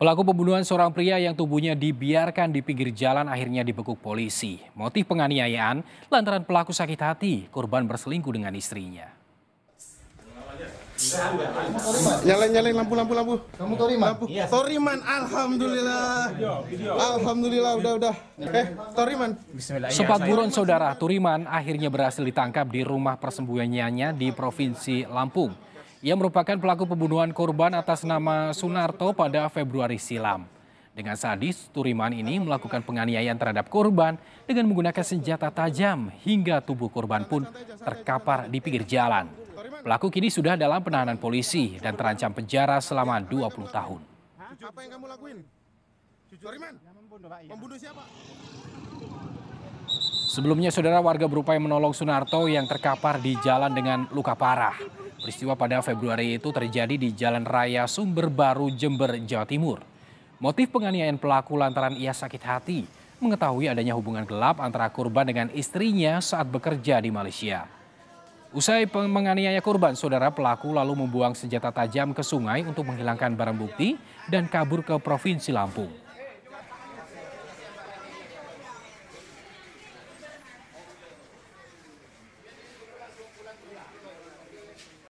Pelaku pembunuhan seorang pria yang tubuhnya dibiarkan di pinggir jalan akhirnya dibekuk polisi. Motif penganiayaan lantaran pelaku sakit hati, korban berselingkuh dengan istrinya. Nyalain nyalain lampu lampu lampu. Kamu Toriman? Lampu. Iya, Toriman, alhamdulillah. Alhamdulillah udah udah. Eh, Toriman. Sempat iya, buron saudara Toriman akhirnya berhasil ditangkap di rumah persembunyiannya di Provinsi Lampung. Ia merupakan pelaku pembunuhan korban atas nama Sunarto pada Februari silam. Dengan sadis, Turiman ini melakukan penganiayaan terhadap korban dengan menggunakan senjata tajam hingga tubuh korban pun terkapar di pinggir jalan. Pelaku kini sudah dalam penahanan polisi dan terancam penjara selama 20 tahun. Apa yang kamu lakuin? Turiman, membunuh siapa? Sebelumnya saudara warga berupaya menolong Sunarto yang terkapar di jalan dengan luka parah. Peristiwa pada Februari itu terjadi di Jalan Raya Sumber Baru, Jember, Jawa Timur. Motif penganiayaan pelaku lantaran ia sakit hati mengetahui adanya hubungan gelap antara korban dengan istrinya saat bekerja di Malaysia. Usai menganiaya korban, saudara pelaku lalu membuang senjata tajam ke sungai untuk menghilangkan barang bukti dan kabur ke Provinsi Lampung.